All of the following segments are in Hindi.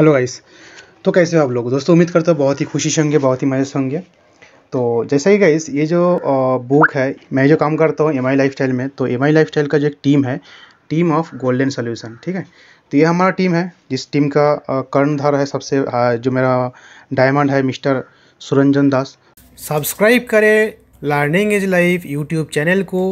हेलो गाइस तो कैसे हो आप लोग दोस्तों उम्मीद करता हूँ बहुत ही खुशी से होंगे बहुत ही मज़े से होंगे तो जैसा ही गाइस ये जो बुक है मैं जो काम करता हूँ एम आई लाइफस्टाइल में तो एम आई लाइफस्टाइल का जो एक टीम है टीम ऑफ गोल्डन सोल्यूशन ठीक है तो ये हमारा टीम है जिस टीम का कर्णधार है सबसे जो मेरा डायमंड है मिस्टर सुरंजन दास सब्सक्राइब करें learning is life YouTube channel को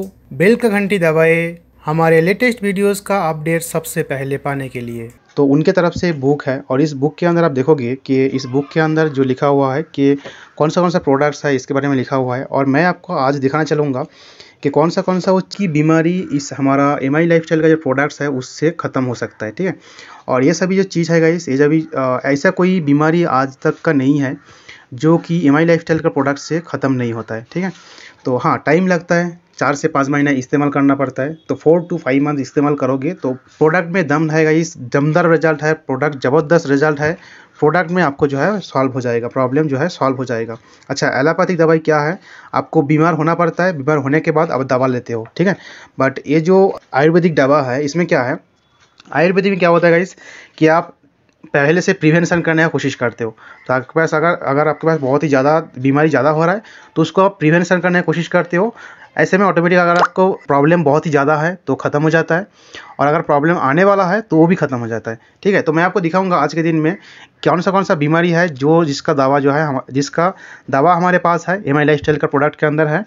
बेल का घंटी दबाए हमारे लेटेस्ट वीडियोस का अपडेट सबसे पहले पाने के लिए तो उनके तरफ से बुक है और इस बुक के अंदर आप देखोगे कि इस बुक के अंदर जो लिखा हुआ है कि कौन सा कौन सा प्रोडक्ट्स है इसके बारे में लिखा हुआ है और मैं आपको आज दिखाना चलूँगा कि कौन सा कौन सा उसकी बीमारी इस हमारा एम आई लाइफ का जो प्रोडक्ट्स है उससे ख़त्म हो सकता है ठीक है और ये सभी जो चीज़ है गाइस ये सभी ऐसा कोई बीमारी आज तक का नहीं है जो कि एम आई लाइफ का प्रोडक्ट से ख़त्म नहीं होता है ठीक है तो हाँ टाइम लगता है चार से पाँच महीना इस्तेमाल करना पड़ता है तो फोर टू फाइव मंथ इस्तेमाल करोगे तो प्रोडक्ट में दम रहेगा इस दमदार रिजल्ट है प्रोडक्ट ज़बरदस्त रिजल्ट है प्रोडक्ट में आपको जो है सॉल्व हो जाएगा प्रॉब्लम जो है सॉल्व हो जाएगा अच्छा एलोपैथिक दवाई क्या है आपको बीमार होना पड़ता है बीमार होने के बाद आप दवा लेते हो ठीक है बट ये जो आयुर्वेदिक दवा है इसमें क्या है आयुर्वेदिक में क्या होता है गाइस कि आप पहले से प्रिवेंशन करने की कोशिश करते हो तो आपके पास अगर अगर आपके पास बहुत ही ज़्यादा बीमारी ज़्यादा हो रहा है तो उसको आप प्रिवेंशन करने की कोशिश करते हो ऐसे में ऑटोमेटिक अगर आपको प्रॉब्लम बहुत ही ज़्यादा है तो ख़त्म हो जाता है और अगर प्रॉब्लम आने वाला है तो वो भी ख़त्म हो जाता है ठीक है तो मैं आपको दिखाऊंगा आज के दिन में कौन सा कौन सा बीमारी है जो जिसका दवा जो है हम जिसका दवा हमारे पास है एम आई लाइफ का प्रोडक्ट के अंदर है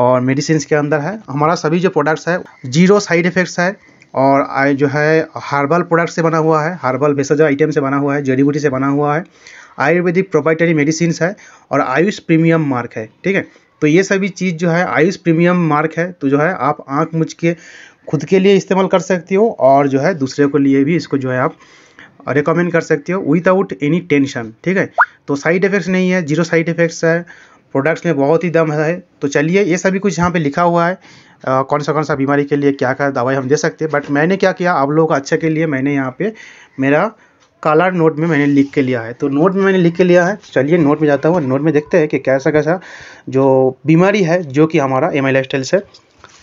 और मेडिसिन के अंदर है हमारा सभी जो प्रोडक्ट्स है जीरो साइड इफ़ेक्ट्स है और आई जो है हार्बल प्रोडक्ट से बना हुआ है हार्बल बेसजा आइटम से बना हुआ है जड़ी बूटी से बना हुआ है आयुर्वेदिक प्रोपाइटरी मेडिसिन है और आयुष प्रीमियम मार्क है ठीक है तो ये सभी चीज़ जो है आयुष प्रीमियम मार्क है तो जो है आप आँख मुझ के खुद के लिए इस्तेमाल कर सकती हो और जो है दूसरे के लिए भी इसको जो है आप रिकमेंड कर सकती हो विदाउट एनी टेंशन ठीक है तो साइड इफ़ेक्ट्स नहीं है जीरो साइड इफ़ेक्ट्स है प्रोडक्ट्स में बहुत ही दम है तो चलिए ये सभी कुछ यहाँ पे लिखा हुआ है आ, कौन सा कौन सा बीमारी के लिए क्या क्या दवाई हम दे सकते हैं बट मैंने क्या किया आप लोगों को अच्छा के लिए मैंने यहाँ पे मेरा कलर नोट में मैंने लिख के लिया है तो नोट में मैंने लिख के लिया है चलिए नोट में जाता हूँ नोट में देखते हैं कि कैसा कैसा जो बीमारी है जो कि हमारा एम आई से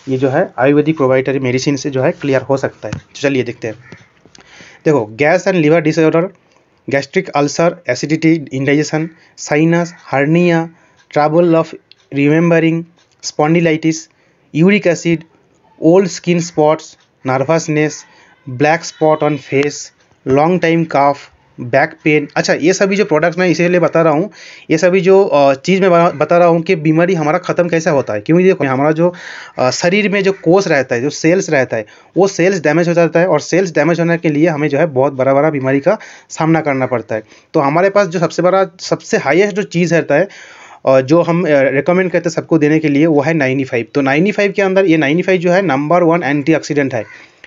ये जो है आयुर्वेदिक प्रोवाइटरी मेडिसिन से जो है क्लियर हो सकता है चलिए देखते हैं देखो gas and liver disorder gastric ulcer acidity indigestion sinus hernia travel of remembering spondylitis uric acid old skin spots nervousness black spot on face long time cough back pain अच्छा ये सभी जो प्रोडक्ट्स मैं इसीलिए बता रहा हूँ ये सभी जो चीज़ मैं बता रहा हूँ कि बीमारी हमारा ख़त्म कैसे होता है क्योंकि देखो हमारा जो शरीर में जो कोस रहता है जो सेल्स रहता है वो सेल्स डैमेज हो जाता है और सेल्स डैमेज होने के लिए हमें जो है बहुत बड़ा बड़ा बीमारी का सामना करना पड़ता है तो हमारे पास जो सबसे बड़ा सबसे हाइएस्ट जो चीज़ रहता है और जो हम रिकमेंड करते हैं सबको देने के लिए वो है नाइनी फाइव तो नाइनी फाइव के अंदर ये नाइनी फाइव जो है नंबर वन एंटीऑक्सीडेंट है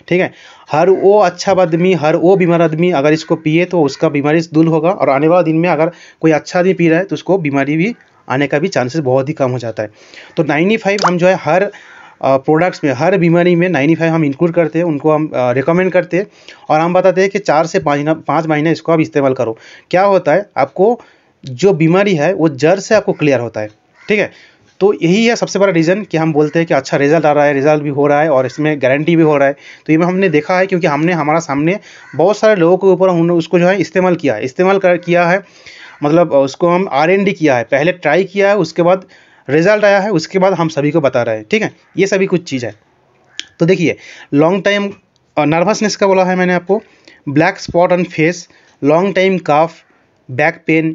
ठीक है हर वो अच्छा आदमी हर वो बीमार आदमी अगर इसको पिए तो उसका बीमारी दूर होगा और आने वाले दिन में अगर कोई अच्छा आदमी पी रहा है तो उसको बीमारी भी आने का भी चांसेस बहुत ही कम हो जाता है तो नाइन्टी फाइव हम जो है हर प्रोडक्ट्स में हर बीमारी में नाइन्टी फाइव हम इंक्लूड करते हैं उनको हम रिकमेंड करते हैं और हम बताते हैं कि चार से पाँच महीना पाँच महीने इसको आप इस्तेमाल करो क्या होता है आपको जो बीमारी है वो जड़ से आपको क्लियर होता है ठीक है तो यही है सबसे बड़ा रीज़न कि हम बोलते हैं कि अच्छा रिजल्ट आ रहा है रिजल्ट भी हो रहा है और इसमें गारंटी भी हो रहा है तो ये हमने देखा है क्योंकि हमने हमारा सामने बहुत सारे लोगों के ऊपर हमने उसको जो है इस्तेमाल किया है इस्तेमाल कर किया है मतलब उसको हम आर किया है पहले ट्राई किया है उसके बाद रिजल्ट आया है उसके बाद हम सभी को बता रहे हैं ठीक है ये सभी कुछ चीज़ है तो देखिए लॉन्ग टाइम नर्वसनेस का बोला है मैंने आपको black spot on face long time cough back pain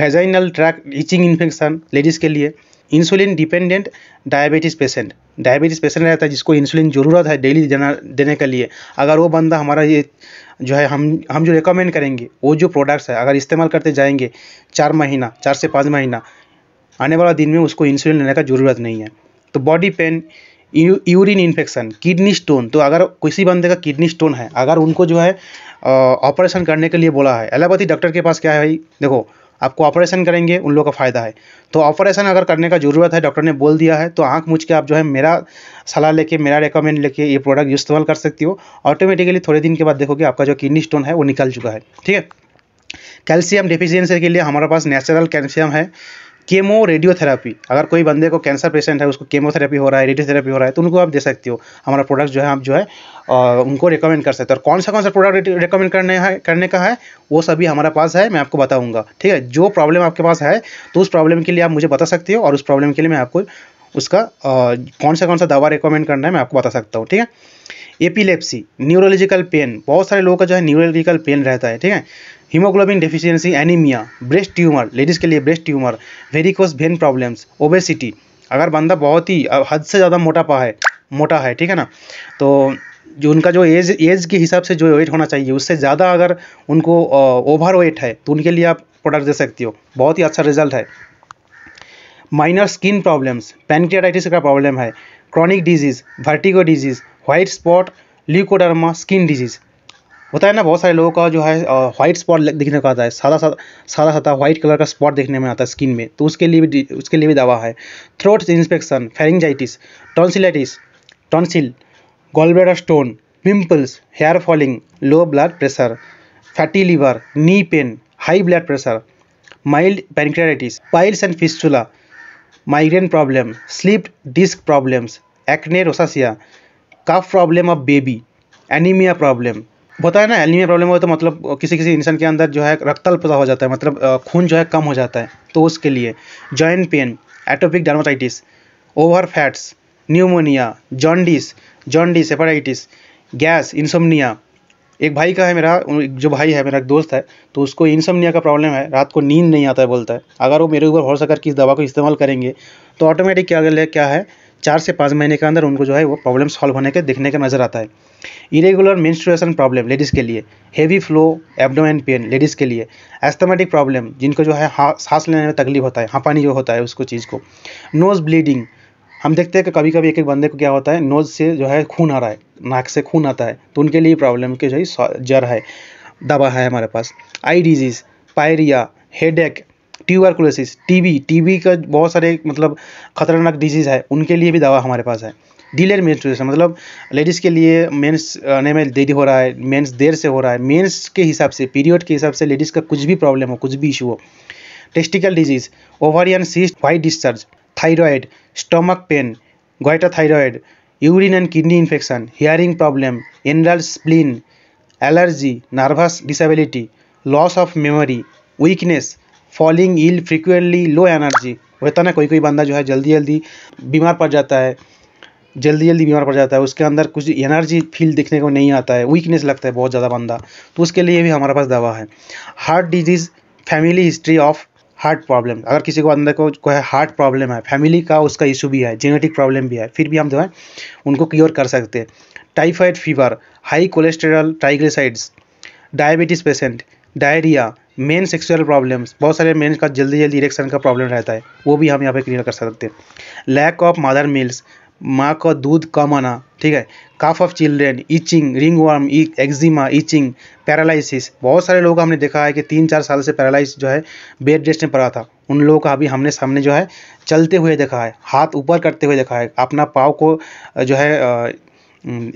vaginal tract itching infection ladies के लिए insulin dependent diabetes patient diabetes patient रहता है जिसको इंसुलिन ज़रूरत है डेली देना देने के लिए अगर वो बंदा हमारा ये जो है हम हम जो रिकमेंड करेंगे वो जो प्रोडक्ट्स है अगर इस्तेमाल करते जाएंगे चार महीना चार से पाँच महीना आने वाला दिन में उसको इंसुलिन लेने का ज़रूरत नहीं है तो body pain urine infection kidney stone तो अगर किसी बंदे का किडनी स्टोन है अगर उनको जो है ऑपरेशन करने के लिए बोला है एलोपैथी डॉक्टर के पास क्या है भाई देखो आपको ऑपरेशन करेंगे उन लोग का फ़ायदा है तो ऑपरेशन अगर करने का ज़रूरत है डॉक्टर ने बोल दिया है तो आँख मुझ के आप जो है मेरा सलाह लेके मेरा रिकमेंड लेके ये प्रोडक्ट इस्तेमाल कर सकती हो ऑटोमेटिकली थोड़े दिन के बाद देखोगे आपका जो किडनी स्टोन है वो निकल चुका है ठीक है कैल्शियम डिफिशियंसी के लिए हमारे पास नेचुरल कैल्शियम है केमो रेडियोथेरापी अगर कोई बंदे को कैंसर पेशेंट है उसको केमोथेरेपी हो रहा है रेडियोथेरेपी हो रहा है तो उनको आप दे सकते हो हमारा प्रोडक्ट जो है आप जो है आ, उनको रिकमेंड कर सकते हो और कौन सा कौन सा प्रोडक्ट रिकमेंड करने है करने का है वो सभी हमारे पास है मैं आपको बताऊँगा ठीक है जो प्रॉब्लम आपके पास है तो उस प्रॉब्लम के लिए आप मुझे बता सकते हो और उस प्रॉब्लम के लिए मैं आपको उसका आ, कौन सा कौन सा दवा रिकमेंड करना है मैं आपको बता सकता हूँ ठीक है एपिलेप्सी न्यूरोलॉजिकल पेन बहुत सारे लोगों का जो है न्यूरोलॉजिकल पेन रहता है ठीक है haemoglobin deficiency anaemia breast tumour ladies के लिए breast tumour varicose vein problems obesity अगर बंदा बहुत ही हद से ज़्यादा मोटापा है मोटा है ठीक है ना तो जो उनका जो एज एज के हिसाब से जो वेट होना चाहिए उससे ज़्यादा अगर उनको ओवर वेट है तो उनके लिए आप प्रोडक्ट दे सकती हो बहुत ही अच्छा रिजल्ट है माइनर स्किन प्रॉब्लम्स पेनक्रियाटाइटिस का प्रॉब्लम है chronic disease vertigo disease white spot leucoderma skin disease होता है ना बहुत सारे लोगों का जो है व्हाइट स्पॉट दिखने को आता है सादा सादा सादा सादा व्हाइट कलर का स्पॉट देखने में आता है स्किन में तो उसके लिए भी उसके लिए भी दवा है throat inspection pharyngitis tonsillitis tonsil gallbladder stone pimples hair falling low blood pressure fatty liver knee pain high blood pressure mild pancreatitis piles and fistula migraine problem slip disc problems acne rosacea cough problem of baby anaemia problem होता है ना एनीमिया प्रॉब्लम हो तो मतलब किसी किसी इंसान के अंदर जो है रक्तल पता हो जाता है मतलब खून जो है कम हो जाता है तो उसके लिए joint pain atopic dermatitis over fats pneumonia jaundice jaundice hepatitis gas insomnia एक भाई का है मेरा जो भाई है मेरा एक दोस्त है तो उसको इंसोमनिया का प्रॉब्लम है रात को नींद नहीं आता है बोलता है अगर वो मेरे ऊपर भरोसा करके इस दवा को इस्तेमाल करेंगे तो ऑटोमेटिक क्या क्या है चार से पाँच महीने के अंदर उनको जो है वो प्रॉब्लम सॉल्व होने के दिखने का नज़र आता है इरेगुलर मेंस्ट्रुएशन प्रॉब्लम लेडीज़ के लिए heavy flow abdomen pain ladies के लिए एस्थमेटिक प्रॉब्लम जिनको जो है सांस लेने में तकलीफ होता है हाँपानी जो होता है उसको चीज़ को नोज़ ब्लीडिंग हम देखते हैं कि कभी कभी एक एक बंदे को क्या होता है नोज से जो है खून आ रहा है नाक से खून आता है तो उनके लिए प्रॉब्लम के जो है जर है दवा है हमारे पास eye disease pyorrhoea head tuberculosis TB TB का बहुत सारे मतलब खतरनाक डिजीज़ है उनके लिए भी दवा हमारे पास है डिलेड मेंस्ट्रुएशन मतलब लेडीज़ के लिए मेंस आने में देरी हो रहा है मेंस देर से हो रहा है मेंस के हिसाब से पीरियड के हिसाब से लेडीज़ का कुछ भी प्रॉब्लम हो कुछ भी इशू हो testicle disease ovarian cyst white discharge thyroid stomach pain goitre thyroid urine and kidney infection hearing problem adrenal spleen allergy nervous disability loss of memory weakness falling ill frequently low energy होता ना कोई कोई बंदा जो है जल्दी जल्दी बीमार पड़ जाता है जल्दी जल्दी बीमार पड़ जाता है उसके अंदर कुछ एनर्जी फील दिखने को नहीं आता है वीकनेस लगता है बहुत ज़्यादा बंदा तो उसके लिए भी हमारे पास दवा है heart disease family history of heart problem अगर किसी को अंदर को कोई हार्ट प्रॉब्लम है फैमिली का उसका इशू भी है जेनेटिक प्रॉब्लम भी है फिर भी हम जो है उनको क्योर कर सकते हैं typhoid fever high cholesterol triglycerides diabetes patient diarrhoea men sexual problems बहुत सारे मेन का जल्दी जल्दी इरेक्शन का प्रॉब्लम रहता है वो भी हम यहाँ पे क्लियर कर सकते हैं लैक ऑफ मदर मिल्स माँ का दूध कम आना ठीक है cough of children itching ringworm eczema itching paralysis बहुत सारे लोग हमने देखा है कि तीन चार साल से पैरालिस जो है बेड रेस्ट में पड़ा था उन लोगों का अभी हमने सामने जो है चलते हुए देखा है हाथ ऊपर करते हुए देखा है अपना पाव को जो है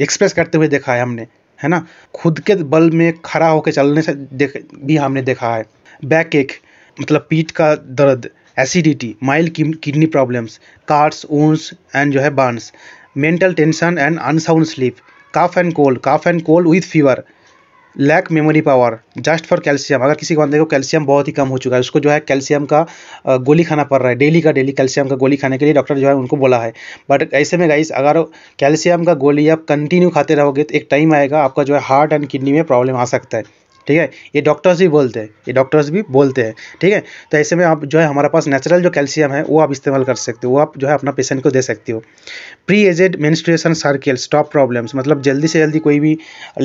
एक्सप्रेस करते हुए देखा है हमने है ना खुद के बल में खड़ा होकर चलने से देख भी हमने देखा है बैक एक मतलब पीठ का दर्द acidity mild kidney problems cuts wounds and जो है burns mental tension and unsound sleep cough and cold cough and cold with fever lack memory power just for calcium अगर किसी को बंदे को कैल्शियम बहुत ही कम हो चुका है उसको जो है कैल्शियम का गोली खाना पड़ रहा है डेली का डेली कैल्शियम का गोली खाने के लिए डॉक्टर जो है उनको बोला है बट ऐसे में गाइस अगर कैल्शियम का गोली आप कंटिन्यू खाते रहोगे तो एक टाइम आएगा आपका जो है हार्ट एंड किडनी में प्रॉब्लम आ सकता है ठीक है ये डॉक्टर्स भी बोलते हैं ये डॉक्टर्स भी बोलते हैं ठीक है तो ऐसे में आप जो है हमारे पास नेचुरल जो कैल्शियम है वो आप इस्तेमाल कर सकते हो वो आप जो है अपना पेशेंट को दे सकते हो pre aged menstruation circle stop problems मतलब जल्दी से जल्दी कोई भी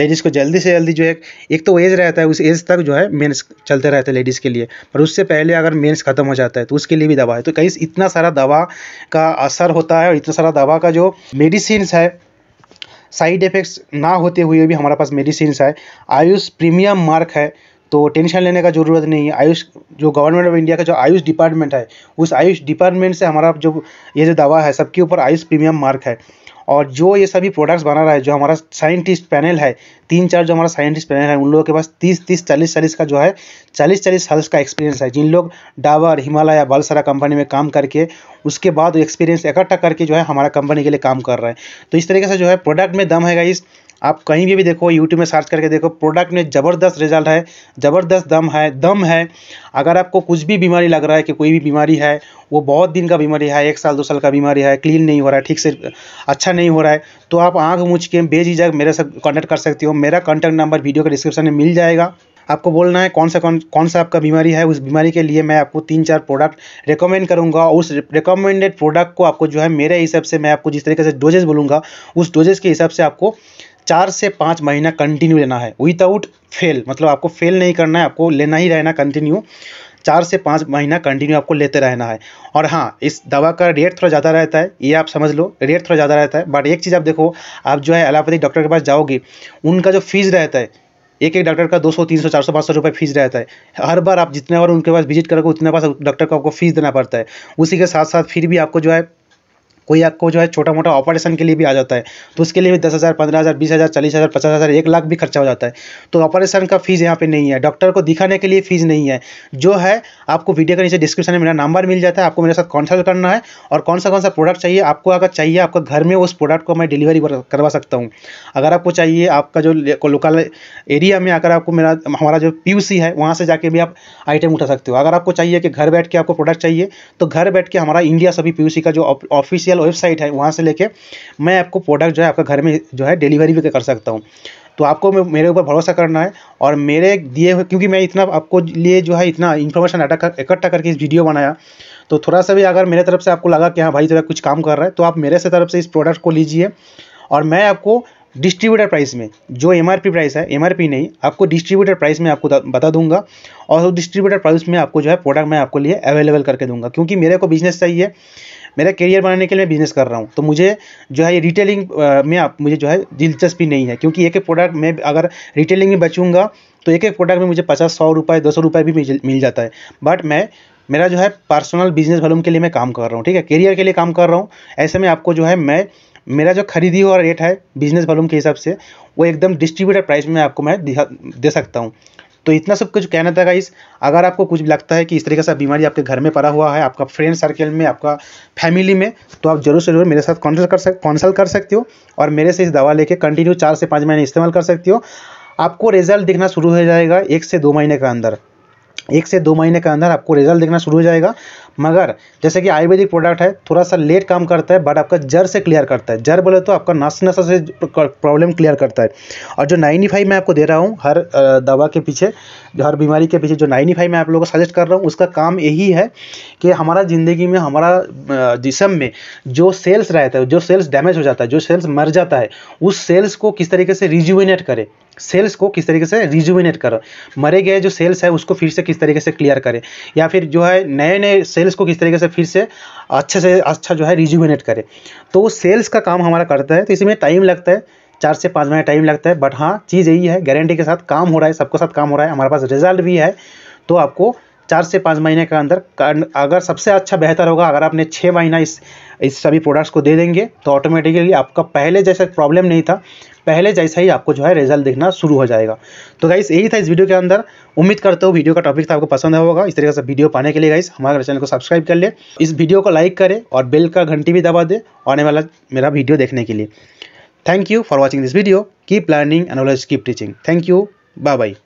लेडीज़ को जल्दी से जल्दी जो है एक तो एज रहता है उस एज तक जो है मेन्स चलते रहते हैं लेडीज़ के लिए पर उससे पहले अगर मेन्स खत्म हो जाता है तो उसके लिए भी दवा है तो कहीं इतना सारा दवा का असर होता है और इतना सारा दवा का जो मेडिसिन है साइड इफ़ेक्ट्स ना होते हुए भी हमारे पास मेडिसिन है आयुष प्रीमियम मार्क है तो टेंशन लेने का ज़रूरत नहीं है आयुष जो गवर्नमेंट ऑफ इंडिया का जो आयुष डिपार्टमेंट है उस आयुष डिपार्टमेंट से हमारा जो ये जो दवा है सबके ऊपर आयुष प्रीमियम मार्क है और जो ये सभी प्रोडक्ट्स बना रहा है जो हमारा साइंटिस्ट पैनल है तीन चार जो हमारा साइंटिस्ट पैनल है उन लोगों के पास तीस तीस चालीस चालीस का जो है चालीस चालीस साल का एक्सपीरियंस है जिन लोग डाबर हिमालय बालसरा कंपनी में काम करके उसके बाद एक्सपीरियंस इकट्ठा करके जो है हमारा कंपनी के लिए काम कर रहे हैं तो इस तरीके से जो है प्रोडक्ट में दम है इस आप कहीं भी भी देखो यूट्यूब में सर्च करके देखो प्रोडक्ट में ज़बरदस्त रिजल्ट है ज़बरदस्त दम है दम है अगर आपको कुछ भी बीमारी लग रहा है कि कोई भी बीमारी है वो बहुत दिन का बीमारी है एक साल दो साल का बीमारी है क्लीन नहीं हो रहा है ठीक से अच्छा नहीं हो रहा है तो आप आँख मुझ के बेझिझक मेरे से कॉन्टैक्ट कर सकती हो मेरा कॉन्टैक्ट नंबर वीडियो के डिस्क्रिप्शन में मिल जाएगा आपको बोलना है कौन सा कौन कौन सा आपका बीमारी है उस बीमारी के लिए मैं आपको तीन चार प्रोडक्ट रेकमेंड करूंगा उस रिकमेंडेड प्रोडक्ट को आपको जो है मेरे हिसाब से मैं आपको जिस तरीके से डोजेस बोलूँगा उस डोजेस के हिसाब से आपको चार से पाँच महीना कंटिन्यू लेना है विदाउट फेल मतलब आपको फेल नहीं करना है आपको लेना ही रहना कंटिन्यू चार से पाँच महीना कंटिन्यू आपको लेते रहना है और हाँ इस दवा का रेट थोड़ा ज़्यादा रहता है ये आप समझ लो रेट थोड़ा ज़्यादा रहता है बट एक चीज़ आप देखो आप जो है एलोपैथिक डॉक्टर के पास जाओगे उनका जो फीस रहता है एक एक डॉक्टर का 200, 300, 400, 500 रुपए फीस रहता है हर बार आप जितने बार उनके पास विजिट करोगे उतने पास डॉक्टर को आपको फीस देना पड़ता है उसी के साथ साथ फिर भी आपको जो है कोई आपको जो है छोटा मोटा ऑपरेशन के लिए भी आ जाता है तो उसके लिए भी दस हज़ार पंद्रह हज़ार बीस हज़ार चालीस हज़ार पचास हज़ार एक लाख भी खर्चा हो जाता है तो ऑपरेशन का फीस यहाँ पे नहीं है डॉक्टर को दिखाने के लिए फीस नहीं है जो है आपको वीडियो के नीचे डिस्क्रिप्शन में मेरा नंबर मिल जाता है आपको मेरे साथ कॉन्सल्ट करना है और कौन सा कौन सा प्रोडक्ट चाहिए आपको अगर चाहिए आपका घर में उस प्रोडक्ट को मैं डिलीवरी करवा सकता हूँ अगर आपको चाहिए आपका जो लोकल एरिया में अगर आपको मेरा हमारा जो पी है वहाँ से जाके भी आप आइटम उठा सकते हो अगर आपको चाहिए कि घर बैठ के आपको प्रोडक्ट चाहिए तो घर बैठ के हमारा इंडिया सभी पी का जो ऑफिस ऑफिशियल वेबसाइट है वहाँ से लेके मैं आपको प्रोडक्ट जो है आपका घर में जो है डिलीवरी भी कर सकता हूँ तो आपको मेरे ऊपर भरोसा करना है और मेरे दिए हुए क्योंकि मैं इतना आपको लिए जो है इतना इन्फॉर्मेशन इकट्ठा करके इस वीडियो बनाया तो थोड़ा सा भी अगर मेरे तरफ से आपको लगा कि हाँ भाई जरा कुछ काम कर रहा है तो आप मेरे से तरफ से इस प्रोडक्ट को लीजिए और मैं आपको डिस्ट्रीब्यूटर प्राइस में जो एम प्राइस है एम नहीं आपको डिस्ट्रीब्यूटर प्राइस में आपको बता दूंगा और उस डिस्ट्रीब्यूटर प्राइस में आपको जो है प्रोडक्ट मैं आपको लिए अवेलेबल करके दूंगा क्योंकि मेरे को बिजनेस चाहिए मेरा करियर बनाने के लिए मैं बिजनेस कर रहा हूँ तो मुझे जो है ये रिटेलिंग में आप मुझे जो है दिलचस्पी नहीं है क्योंकि एक एक प्रोडक्ट में अगर रिटेलिंग में बचूंगा तो एक एक प्रोडक्ट में मुझे पचास सौ रुपये दो सौ रुपये भी मिल जाता है बट मैं मेरा जो है पर्सनल बिजनेस वॉल्यूम के लिए मैं काम कर रहा हूँ ठीक है करियर के लिए काम कर रहा हूँ ऐसे में आपको जो है मैं मेरा जो खरीदी हुआ रेट है बिजनेस वॉल्यूम के हिसाब से वो एकदम डिस्ट्रीब्यूटर प्राइस में आपको मैं दे सकता हूँ तो इतना सब कुछ कहना था गाइस अगर आपको कुछ लगता है कि इस तरीके से बीमारी आपके घर में पड़ा हुआ है आपका फ्रेंड सर्कल में आपका फैमिली में तो आप जरूर से जरूर मेरे साथ कॉन्सल्ट कर सक कॉन्सल्ट कर सकते हो और मेरे से इस दवा लेके कंटिन्यू चार से पाँच महीने इस्तेमाल कर सकते हो आपको रिजल्ट दिखना शुरू हो जाएगा एक से दो महीने के अंदर एक से दो महीने के अंदर आपको रिजल्ट देखना शुरू हो जाएगा मगर जैसे कि आयुर्वेदिक प्रोडक्ट है थोड़ा सा लेट काम करता है बट आपका जड़ से क्लियर करता है जड़ बोले तो आपका नस नस से प्रॉब्लम क्लियर करता है और जो नाइनी फाइव मैं आपको दे रहा हूँ हर दवा के पीछे हर बीमारी के पीछे जो नाइनी फाइव मैं आप लोगों को सजेस्ट कर रहा हूँ उसका काम यही है कि हमारा ज़िंदगी में हमारा जिसम में जो सेल्स रहता है जो सेल्स डैमेज हो जाता है जो सेल्स मर जाता है उस सेल्स को किस तरीके से रिज्यूविनेट करे सेल्स को किस तरीके से रिज्यूविनेट करो मरे गए जो सेल्स है उसको फिर से किस तरीके से क्लियर करें या फिर जो है नए नए सेल्स को किस तरीके से फिर से अच्छे से अच्छा जो है रिज्यूमिनेट करें तो वो सेल्स का काम हमारा करता है तो इसमें टाइम लगता है चार से पाँच महीने टाइम लगता है बट हाँ चीज़ यही है गारंटी के साथ काम हो रहा है सबके साथ काम हो रहा है हमारे पास रिजल्ट भी है तो आपको चार से पाँच महीने के अंदर अगर सबसे अच्छा बेहतर होगा अगर आपने छः महीना इस इस सभी प्रोडक्ट्स को दे देंगे तो ऑटोमेटिकली आपका पहले जैसा प्रॉब्लम नहीं था पहले जैसा ही आपको जो है रिजल्ट दिखना शुरू हो जाएगा तो गाइस यही था इस वीडियो के अंदर उम्मीद करते हो वीडियो का टॉपिक था आपको पसंद होगा इस तरीके से वीडियो पाने के लिए गाइस हमारे चैनल को सब्सक्राइब कर ले इस वीडियो को लाइक करें और बेल का घंटी भी दबा दे आने वाला मेरा वीडियो देखने के लिए thank you for watching this video keep learning and always keep teaching thank you bye bye